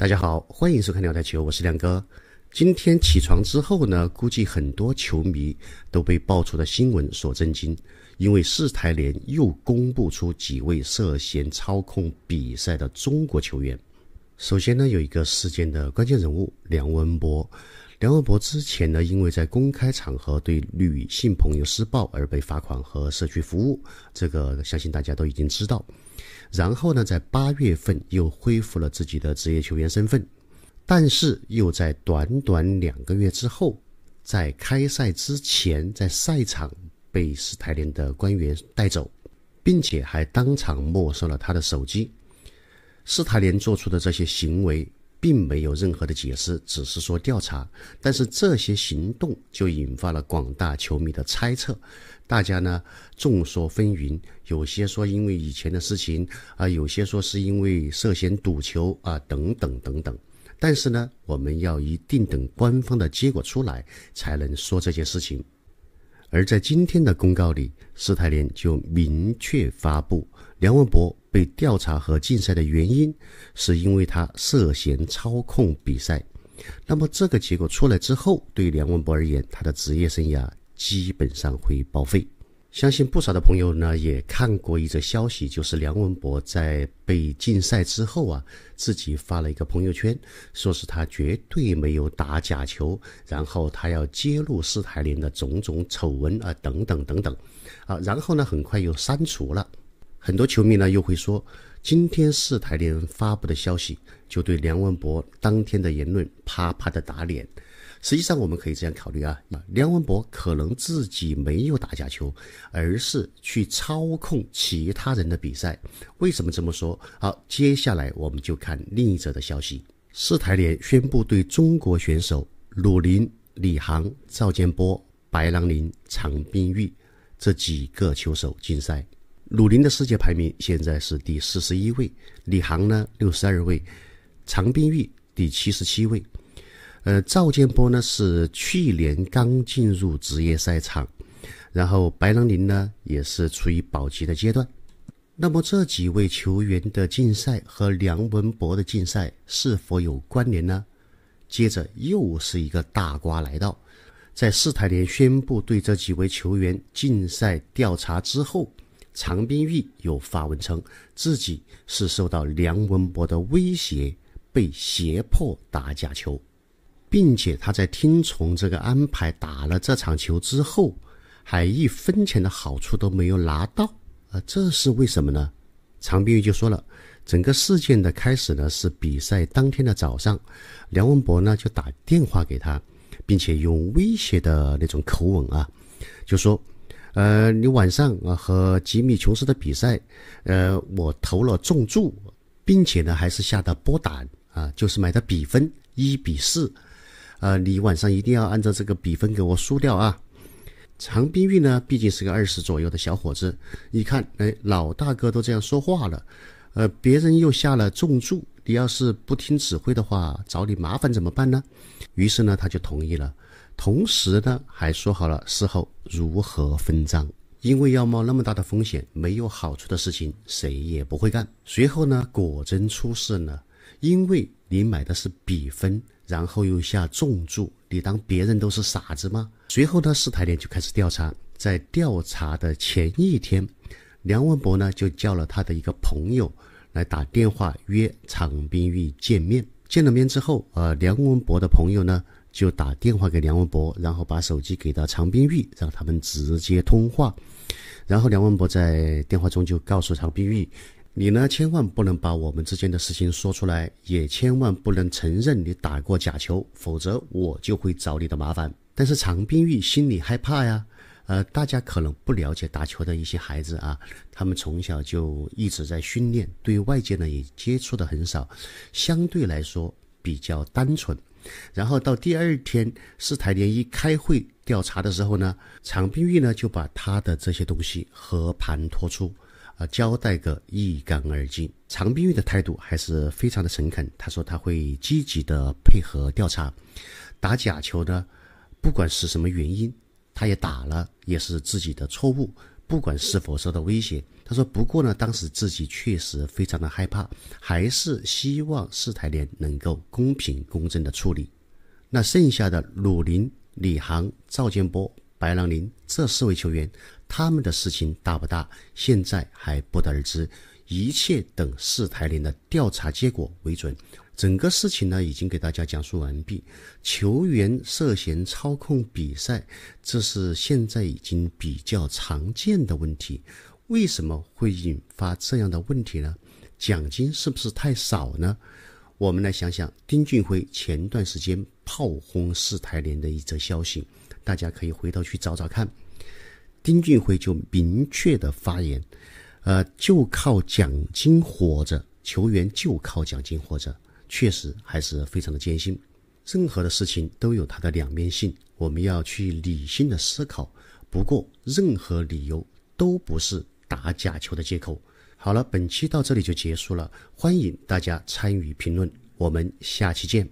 大家好，欢迎收看《聊台球》，我是亮哥。今天起床之后呢，估计很多球迷都被爆出的新闻所震惊，因为世台联又公布出几位涉嫌操控比赛的中国球员。首先呢，有一个事件的关键人物梁文博。梁文博之前呢，因为在公开场合对女性朋友施暴而被罚款和社区服务，这个相信大家都已经知道。然后呢，在八月份又恢复了自己的职业球员身份，但是又在短短两个月之后，在开赛之前，在赛场被斯台联的官员带走，并且还当场没收了他的手机。斯台联做出的这些行为。并没有任何的解释，只是说调查，但是这些行动就引发了广大球迷的猜测，大家呢众说纷纭，有些说因为以前的事情啊，有些说是因为涉嫌赌球啊等等等等。但是呢，我们要一定等官方的结果出来才能说这件事情。而在今天的公告里，斯泰林就明确发布。梁文博被调查和禁赛的原因，是因为他涉嫌操控比赛。那么这个结果出来之后，对梁文博而言，他的职业生涯基本上会报废。相信不少的朋友呢，也看过一则消息，就是梁文博在被禁赛之后啊，自己发了一个朋友圈，说是他绝对没有打假球，然后他要揭露斯台林的种种丑闻啊，等等等等，啊，然后呢，很快又删除了。很多球迷呢又会说，今天世台联发布的消息就对梁文博当天的言论啪啪的打脸。实际上，我们可以这样考虑啊，梁文博可能自己没有打假球，而是去操控其他人的比赛。为什么这么说？好，接下来我们就看另一则的消息：世台联宣布对中国选手鲁林、李航、赵建波、白朗林、常冰玉这几个球手禁赛。鲁宁的世界排名现在是第四十一位，李航呢六十二位，常冰玉第七十七位，呃，赵建波呢是去年刚进入职业赛场，然后白朗林呢也是处于保级的阶段。那么这几位球员的竞赛和梁文博的竞赛是否有关联呢？接着又是一个大瓜来到，在世泰联宣布对这几位球员竞赛调查之后。常冰玉有发文称，自己是受到梁文博的威胁，被胁迫打假球，并且他在听从这个安排打了这场球之后，还一分钱的好处都没有拿到。啊，这是为什么呢？常冰玉就说了，整个事件的开始呢是比赛当天的早上，梁文博呢就打电话给他，并且用威胁的那种口吻啊，就说。呃，你晚上啊和吉米琼斯的比赛，呃，我投了重注，并且呢还是下的波胆啊，就是买的比分一比四。呃，你晚上一定要按照这个比分给我输掉啊。常冰玉呢，毕竟是个二十左右的小伙子，你看，哎，老大哥都这样说话了，呃，别人又下了重注，你要是不听指挥的话，找你麻烦怎么办呢？于是呢，他就同意了。同时呢，还说好了事后如何分赃，因为要冒那么大的风险，没有好处的事情谁也不会干。随后呢，果真出事了，因为你买的是比分，然后又下重注，你当别人都是傻子吗？随后呢，四台联就开始调查，在调查的前一天，梁文博呢就叫了他的一个朋友来打电话约常冰玉见面。见了面之后，呃，梁文博的朋友呢。就打电话给梁文博，然后把手机给到常冰玉，让他们直接通话。然后梁文博在电话中就告诉常冰玉：“你呢，千万不能把我们之间的事情说出来，也千万不能承认你打过假球，否则我就会找你的麻烦。”但是常冰玉心里害怕呀。呃，大家可能不了解打球的一些孩子啊，他们从小就一直在训练，对外界呢也接触的很少，相对来说。比较单纯，然后到第二天四台联一开会调查的时候呢，常碧玉呢就把他的这些东西和盘托出，呃，交代个一干二净。常碧玉的态度还是非常的诚恳，他说他会积极的配合调查，打假球呢，不管是什么原因，他也打了，也是自己的错误。不管是否受到威胁，他说：“不过呢，当时自己确实非常的害怕，还是希望世台联能够公平公正的处理。那剩下的鲁林、李航、赵建波、白朗林这四位球员，他们的事情大不大，现在还不得而知，一切等世台联的调查结果为准。”整个事情呢已经给大家讲述完毕。球员涉嫌操控比赛，这是现在已经比较常见的问题。为什么会引发这样的问题呢？奖金是不是太少呢？我们来想想，丁俊晖前段时间炮轰世台联的一则消息，大家可以回头去找找看。丁俊晖就明确的发言，呃，就靠奖金活着，球员就靠奖金活着。确实还是非常的艰辛，任何的事情都有它的两面性，我们要去理性的思考。不过，任何理由都不是打假球的借口。好了，本期到这里就结束了，欢迎大家参与评论，我们下期见。